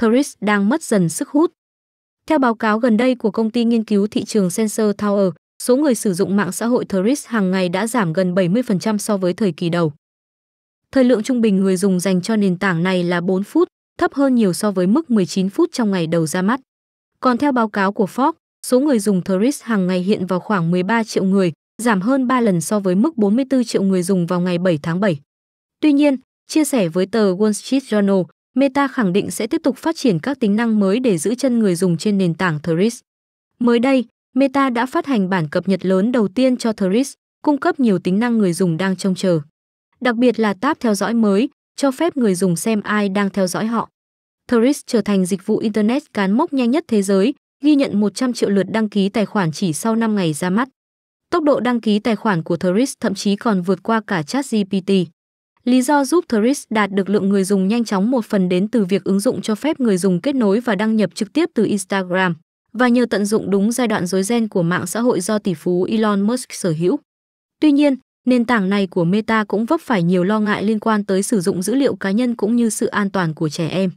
Thrips đang mất dần sức hút. Theo báo cáo gần đây của công ty nghiên cứu thị trường Sensor Tower, số người sử dụng mạng xã hội Threads hàng ngày đã giảm gần 70% so với thời kỳ đầu. Thời lượng trung bình người dùng dành cho nền tảng này là 4 phút, thấp hơn nhiều so với mức 19 phút trong ngày đầu ra mắt. Còn theo báo cáo của Forbes, số người dùng Threads hàng ngày hiện vào khoảng 13 triệu người, giảm hơn 3 lần so với mức 44 triệu người dùng vào ngày 7 tháng 7. Tuy nhiên, chia sẻ với tờ Wall Street Journal, Meta khẳng định sẽ tiếp tục phát triển các tính năng mới để giữ chân người dùng trên nền tảng Threads. Mới đây, Meta đã phát hành bản cập nhật lớn đầu tiên cho Threads, cung cấp nhiều tính năng người dùng đang trông chờ. Đặc biệt là tab theo dõi mới, cho phép người dùng xem ai đang theo dõi họ. Threads trở thành dịch vụ Internet cán mốc nhanh nhất thế giới, ghi nhận 100 triệu lượt đăng ký tài khoản chỉ sau 5 ngày ra mắt. Tốc độ đăng ký tài khoản của Threads thậm chí còn vượt qua cả ChatGPT. Lý do giúp Threads đạt được lượng người dùng nhanh chóng một phần đến từ việc ứng dụng cho phép người dùng kết nối và đăng nhập trực tiếp từ Instagram và nhờ tận dụng đúng giai đoạn rối ren của mạng xã hội do tỷ phú Elon Musk sở hữu. Tuy nhiên, nền tảng này của Meta cũng vấp phải nhiều lo ngại liên quan tới sử dụng dữ liệu cá nhân cũng như sự an toàn của trẻ em.